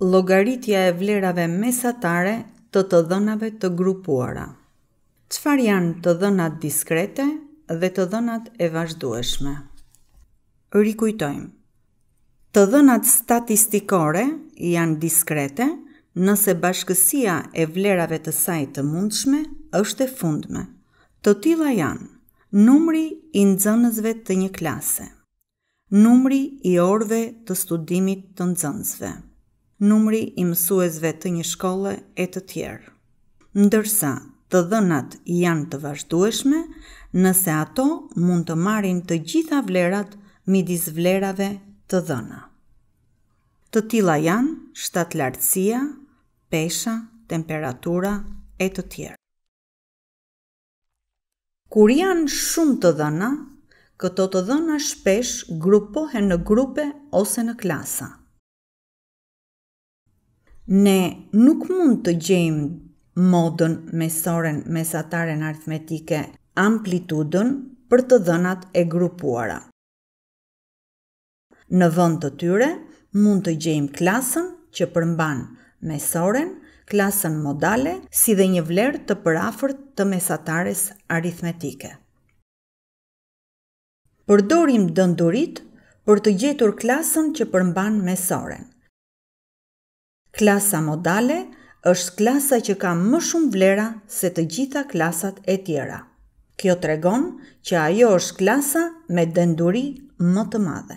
logaritja e vlerave mesatare të të dhënave të grupuara. Qëfar janë të dhënat diskrete dhe të dhënat e vazhdueshme? Rikujtojmë. Të dhënat statistikore janë diskrete nëse bashkësia e vlerave të saj të mundshme është e fundme. Të tila janë numri i nxënësve të një klase, numri i orëve të studimit të nxënësve numri i mësuesve të një shkolle e të tjerë. Ndërsa, të dhënat janë të vazhdueshme, nëse ato mund të marrin të gjitha vlerat midis vlerave të dhëna. Të tilla janë shtatlartësia, pesha, temperatura e të tjerë. Kur janë shumë të dhëna, këto të dhëna shpesh grupohen në grupe ose në klasa ne nuk mund të gjejmë modën mesoren mesataren aritmetike amplitudën për të dhënat e grupuara. Në vënd të tyre, mund të gjejmë klasën që përmban mesoren, klasën modale, si dhe një vlerë të përafër të mesatares aritmetike. Përdorim dëndurit për të gjetur klasën që përmban mesoren. Klasa modale është klasa që ka më shumë vlera se të gjitha klasat e tjera. Kjo të regon që ajo është klasa me denduri më të madhe.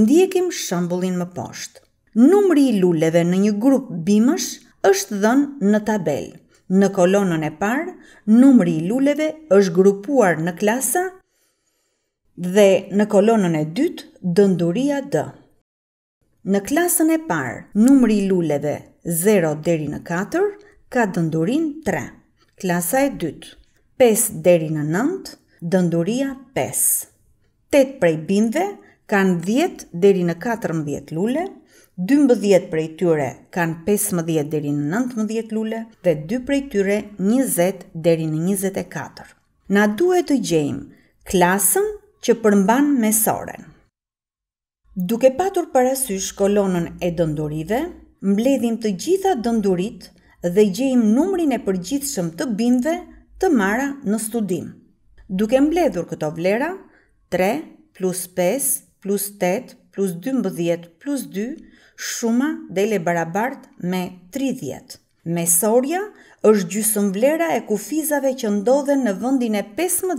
Ndjekim shambullin më poshtë. Numri i luleve në një grup bimësh është dhënë në tabel. Në kolonën e parë, numri i luleve është grupuar në klasa dhe në kolonën e dytë, dënduria dë. Në klasën e parë, numri i luleve 0 deri në 4 ka dëndurin 3. Klasa e dytë, 5 deri në 9, dënduria 5. 8 prej bindve kanë 10 deri në 14 lule, 12 prej tyre kanë 15 deri në 19 lule dhe 2 prej tyre 20 deri në 24. Na duhet të gjejmë klasën që përmban mesoren. Duke patur parasysh kolonën e dëndurive, mbledhim të gjitha dëndurit dhe gjejmë numrin e përgjithshëm të bindve të marra në studim. Duke mbledhur këto vlera, 3 plus 5 plus 8 plus 12 plus 2 shuma dele barabart me 30. Mesorja është gjysëm vlera e kufizave që ndodhen në vëndin e 15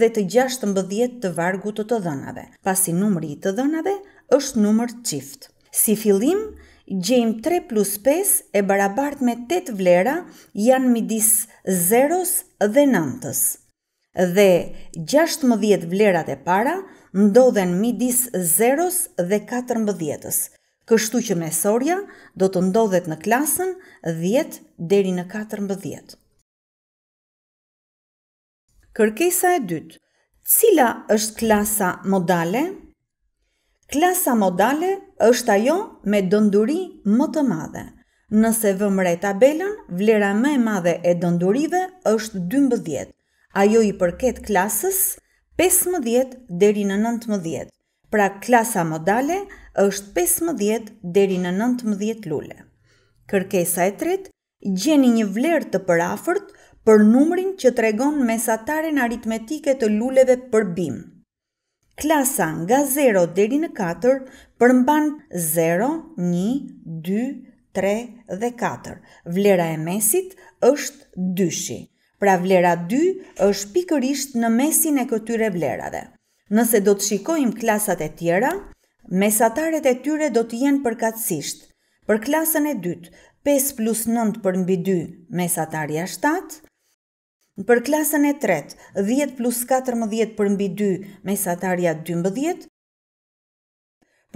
dhe të 16 të vargu të të dënave, pasi numëri i të dënave është numër qift. Si filim, gjejmë 3 plus 5 e barabart me 8 vlera janë midis 0-s dhe 9-s. Dhe 16 vlerat e para ndodhen midis 0-s dhe 14-s, kështu që mesorja do të ndodhet në klasën 10 deri në 14. Kërkesa e dytë. Cila është klasa modale? Klasa modale është ajo me dënduri më të madhe. Nëse vëmë re tabelën, vlera më e madhe e dëndurive është 12. Ajo i përket klasës 15 deri në 19. Pra klasa modale është 15 deri në 19 lule. Kërkesa e tretë, gjeni një vlerë të përafërt për numrin që tregon mesataren aritmetike të luleve për bim. Klasa nga 0 deri në 4 përmban 0, 1, 2, 3 dhe 4. Vlera e mesit është 2. Pra vlera 2 është pikërisht në mesin e këtyre vlerave. Nëse do të shikojmë klasat e tjera, mesatarët e tyre do të jenë përkatësisht. Për klasën e dytë, 5 plus 9 për nbi 2, mesatarja 7. Për klasën e tretë, 10 plus 14 për nbi 2, mesatarja 12.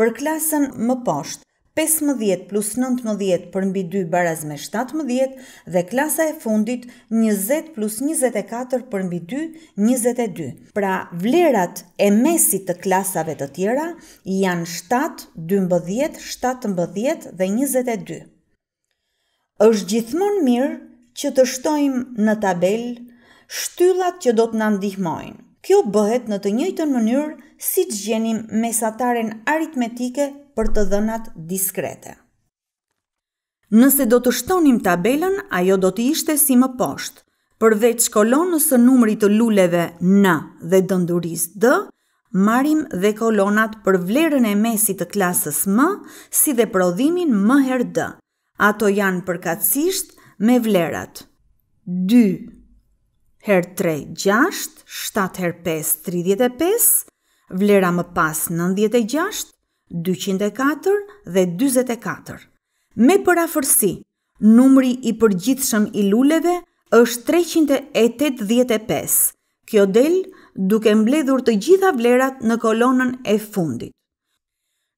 Për klasën më poshtë, 15 plus 19 për mbi 2 baraz me 17 dhe klasa e fundit 20 plus 24 për mbi 2 22. Pra vlerat e mesit të klasave të tjera janë 7, 12, 17 dhe 22. është gjithmonë mirë që të shtojmë në tabel shtyllat që do të na ndihmojnë. Kjo bëhet në të njëjtën mënyrë si të gjenim mesataren aritmetike për të dhënat diskrete. Nëse do të shtonim tabelën, ajo do të ishte si më poshtë. Përveç kolonës së numrit të luleve N dhe dëndurisë D, marrim dhe kolonat për vlerën e mesit të klasës M, si dhe prodhimin M her D. Ato janë përkatësisht me vlerat 2 her 3 6, 7 her 5 35, vlera më pas 96, 204 dhe 44. Me përafërsi, numri i përgjithshëm i luleve është 385. Kjo del duke mbledhur të gjitha vlerat në kolonën e fundit.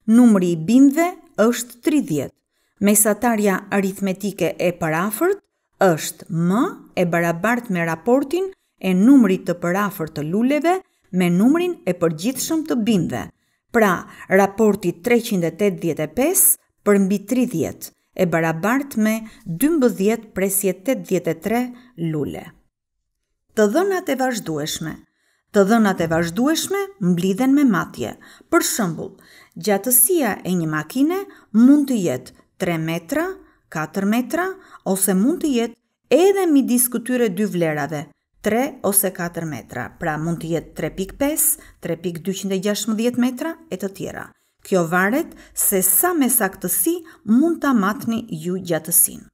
Numri i bindve është 30. Mesatarja aritmetike e parafërt është m e barabart me raportin e numrit të parafërt të luleve me numrin e përgjithshëm të bindve – Pra, raporti 385 për mbi 30 e barabart me 12 presi 83 lule. Të dhënat e vazhdueshme Të dhënat e vazhdueshme mblidhen me matje. Për shëmbull, gjatësia e një makine mund të jetë 3 metra, 4 metra, ose mund të jetë edhe mi diskutyre dy vlerave, 3 ose 4 metra, pra mund të jetë 3.5, 3.216 metra e të tjera. Kjo varet se sa me saktësi mund të matni ju gjatësin.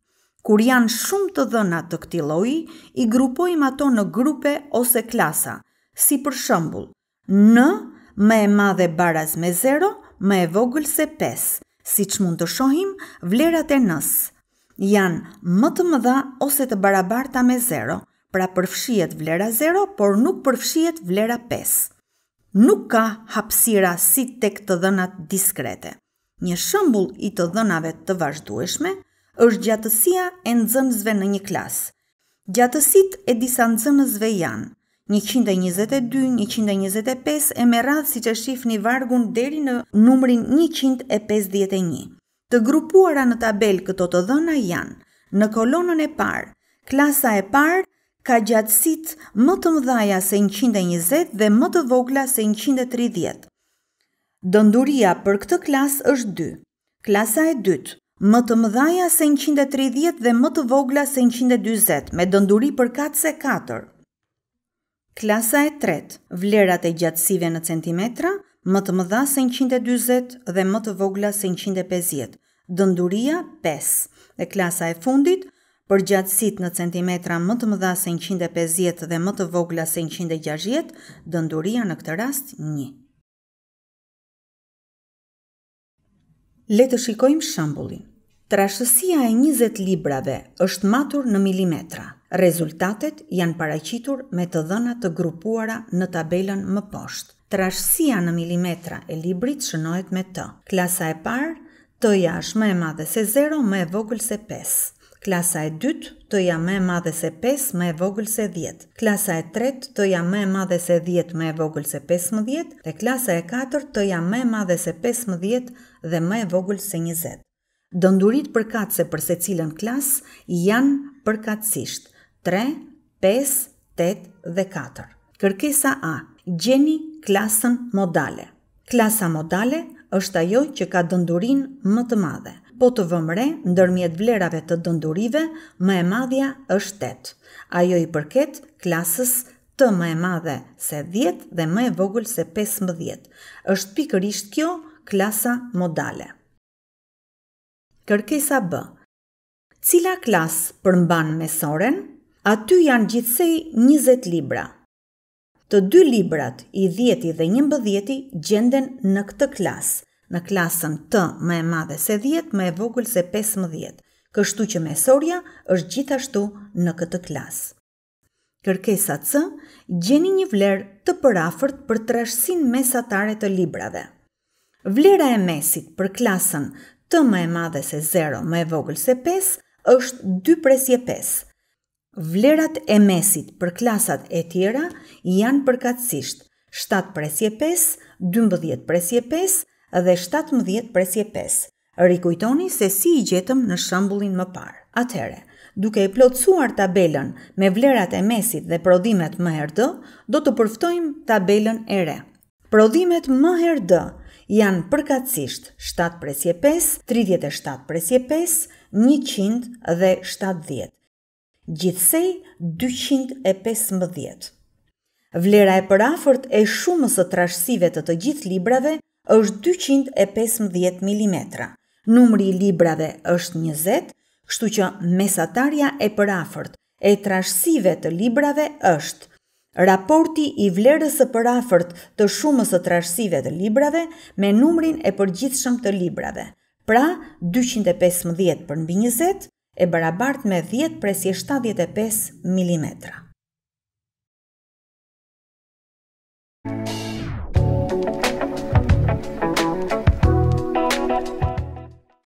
Kur janë shumë të dhëna të këti loji, i grupojmë ato në grupe ose klasa, si për shëmbull, në me e madhe baraz me 0, me e vogël se 5, si që mund të shohim, vlerat e nësë, janë më të mëdha ose të barabarta me 0, pra përfshihet vlera 0, por nuk përfshihet vlera 5. Nuk ka hapësira si tek të dhënat diskrete. Një shëmbull i të dhënave të vazhdueshme është gjatësia e nëzënëzve në një klasë. Gjatësit e disa nëzënëzve janë 122, 125 e me radhë si që shifni vargun deri në numrin 151. Të grupuara në tabel këto të dhëna janë në kolonën e parë, klasa e parë ka gjatësit më të mëdhaja se 120 dhe më të vogla se 130. Dënduria për këtë klas është 2. Klasa e 2, më të mëdhaja se 130 dhe më të vogla se 120, me dënduri për 4 se 4. Klasa e tretë, vlerat e gjatësive në centimetra, më të mëdha se 120 dhe më të vogla se 150, dënduria 5. E klasa e fundit, për gjatësit në centimetra më të mëdha se 150 dhe më të vogla se 160, dënduria në këtë rast një. Le të shikojmë shambullin. Trashësia e 20 librave është matur në milimetra. Rezultatet janë paraqitur me të dhëna të grupuara në tabelën më poshtë. Trashësia në milimetra e librit shënohet me të. Klasa e parë, të jash më e madhe se 0, më e vogël se 5. Klasa e dytë të jam me madhe se 5 me e vogël se 10. Klasa e tretë të jam me madhe se 10 me e vogël se 15. Dhe klasa e katërt të jam me madhe se 15 dhe me e vogël se 20. Dëndurit përkatëse për se cilën klas janë përkatësisht 3, 5, 8 dhe 4. Kërkesa A. Gjeni klasën modale. Klasa modale është ajo që ka dëndurin më të madhe po të vëmre ndërmjet vlerave të dëndurive, më e madhja është 8. Ajo i përket klasës të më e madhe se 10 dhe më e vogull se 15. është pikërisht kjo klasa modale. Kërkesa B. Cila klasë përmban mesoren? Aty janë gjithsej 20 libra. Të dy librat, i 10 dhe 11, gjenden në këtë klasë në klasën të më e madhe se 10, më e vogël se 15, kështu që mesorja është gjithashtu në këtë klasë. Kërkesa C gjeni një vlerë të përafërt për trashësin mesatare të librave. Vlera e mesit për klasën të më e madhe se 0, më e vogël se 5, është 2 presje 5. Vlerat e mesit për klasat e tjera janë përkatësisht 7 presje 5, 12 presje dhe 17 presje 5. Rikujtoni se si i gjetëm në shambullin më parë. Atere, duke i plotësuar tabelën me vlerat e mesit dhe prodimet më herë dë, do të përftojmë tabelën e re. Prodimet më herë dë janë përkatsisht 7 presje 5, 37 presje 5, 100 dhe 70. Gjithsej 215. Vlera e përafërt e shumës të trashësive të të gjithë librave është 215 mm. Numri i librave është 20, kështu që mesatarja e përafërt e trashësive të librave është Raporti i vlerës së përafërt të shumës së trashësive të librave me numrin e përgjithshëm të librave. Pra, 215 për mbi 20 e barabart me 10 presje 75 mm.